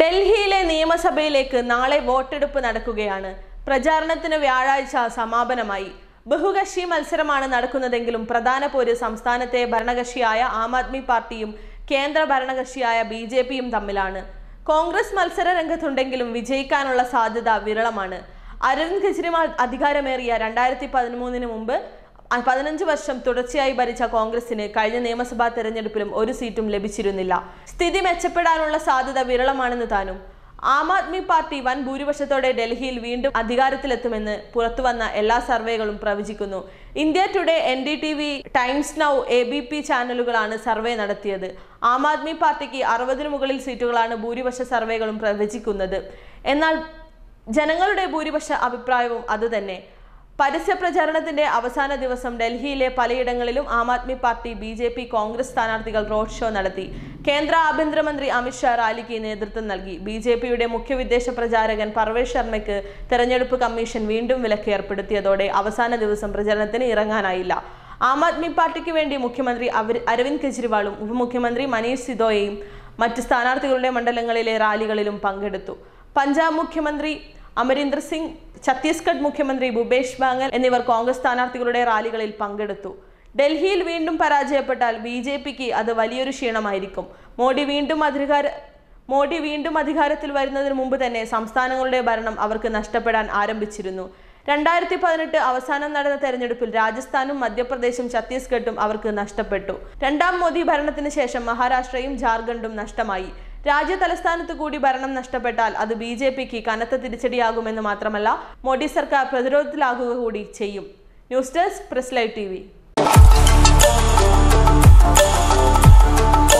ഡൽഹിയിലെ നിയമസഭയിലേക്ക് നാളെ വോട്ടെടുപ്പ് നടക്കുകയാണ് പ്രചാരണത്തിന് വ്യാഴാഴ്ച സമാപനമായി ബഹുകക്ഷി മത്സരമാണ് നടക്കുന്നതെങ്കിലും പ്രധാന പോര് സംസ്ഥാനത്തെ ഭരണകക്ഷിയായ ആം ആദ്മി പാർട്ടിയും കേന്ദ്ര ഭരണകക്ഷിയായ ബി ജെ പിയും തമ്മിലാണ് കോൺഗ്രസ് മത്സര രംഗത്തുണ്ടെങ്കിലും വിജയിക്കാനുള്ള സാധ്യത വിരളമാണ് അരവിന്ദ് കെജ്രിവാൾ അധികാരമേറിയ രണ്ടായിരത്തി പതിമൂന്നിന് മുമ്പ് പതിനഞ്ച് വർഷം തുടർച്ചയായി ഭരിച്ച കോൺഗ്രസിന് കഴിഞ്ഞ നിയമസഭാ തെരഞ്ഞെടുപ്പിലും ഒരു സീറ്റും ലഭിച്ചിരുന്നില്ല സ്ഥിതി മെച്ചപ്പെടാനുള്ള സാധ്യത വിരളമാണെന്ന് താനും ആം ആദ്മി പാർട്ടി വൻ ഭൂരിപക്ഷത്തോടെ ഡൽഹിയിൽ വീണ്ടും അധികാരത്തിലെത്തുമെന്ന് പുറത്തുവന്ന എല്ലാ സർവേകളും പ്രവചിക്കുന്നു India today N D T V Times Now A B P ചാനലുകളാണ് സർവേ നടത്തിയത് ആം ആദ്മി പാർട്ടിക്ക് അറുപതിനു മുകളിൽ സീറ്റുകളാണ് ഭൂരിപക്ഷ സർവേകളും പ്രവചിക്കുന്നത് എന്നാൽ ജനങ്ങളുടെ ഭൂരിപക്ഷ അഭിപ്രായവും അതുതന്നെ പരസ്യ പ്രചാരണത്തിന്റെ അവസാന ദിവസം ഡൽഹിയിലെ പലയിടങ്ങളിലും Aam Aadmi party B J P Congress സ്ഥാനാർത്ഥികൾ റോഡ് ഷോ നടത്തി കേന്ദ്ര ആഭ്യന്തരമന്ത്രി അമിത്ഷാ റാലിക്ക് നേതൃത്വം നൽകി ബി ജെ പിയുടെ മുഖ്യ വിദേശ പ്രചാരകൻ പർവേഷ് ശർമ്മയ്ക്ക് തെരഞ്ഞെടുപ്പ് കമ്മീഷൻ വീണ്ടും വിലക്ക് ഏർപ്പെടുത്തിയതോടെ അവസാന ദിവസം പ്രചരണത്തിന് ഇറങ്ങാനായില്ല ആം ആദ്മി പാർട്ടിക്ക് വേണ്ടി മുഖ്യമന്ത്രി അരവിന്ദ് കെജ്രിവാളും ഉപമുഖ്യമന്ത്രി മനീഷ് സിദോയയും മറ്റ് സ്ഥാനാർത്ഥികളുടെ മണ്ഡലങ്ങളിലെ റാലികളിലും പങ്കെടുത്തു പഞ്ചാബ് മുഖ്യമന്ത്രി അമരീന്ദർ സിംഗ് ഛത്തീസ്ഗഡ് മുഖ്യമന്ത്രി ഭൂപേഷ് ബാങ്ങൽ എന്നിവർ കോൺഗ്രസ് സ്ഥാനാർത്ഥികളുടെ റാലികളിൽ പങ്കെടുത്തു ഡൽഹിയിൽ വീണ്ടും പരാജയപ്പെട്ടാൽ ബി ജെ പിക്ക് അത് വലിയൊരു ക്ഷീണമായിരിക്കും മോഡി വീണ്ടും അധികാര മോഡി വീണ്ടും അധികാരത്തിൽ വരുന്നതിന് മുമ്പ് തന്നെ സംസ്ഥാനങ്ങളുടെ ഭരണം അവർക്ക് നഷ്ടപ്പെടാൻ ആരംഭിച്ചിരുന്നു രണ്ടായിരത്തി പതിനെട്ട് അവസാനം നടന്ന തെരഞ്ഞെടുപ്പിൽ രാജസ്ഥാനും മധ്യപ്രദേശും ഛത്തീസ്ഗഡും അവർക്ക് നഷ്ടപ്പെട്ടു രണ്ടാം മോദി ഭരണത്തിന് ശേഷം മഹാരാഷ്ട്രയും ജാർഖണ്ഡും നഷ്ടമായി രാജ്യ തലസ്ഥാനത്ത് കൂടി ഭരണം നഷ്ടപ്പെട്ടാൽ അത് ബി ജെ പിക്ക് കനത്ത തിരിച്ചടിയാകുമെന്ന് മാത്രമല്ല മോഡി സർക്കാർ പ്രതിരോധത്തിലാകുക കൂടി ചെയ്യും news desk press live T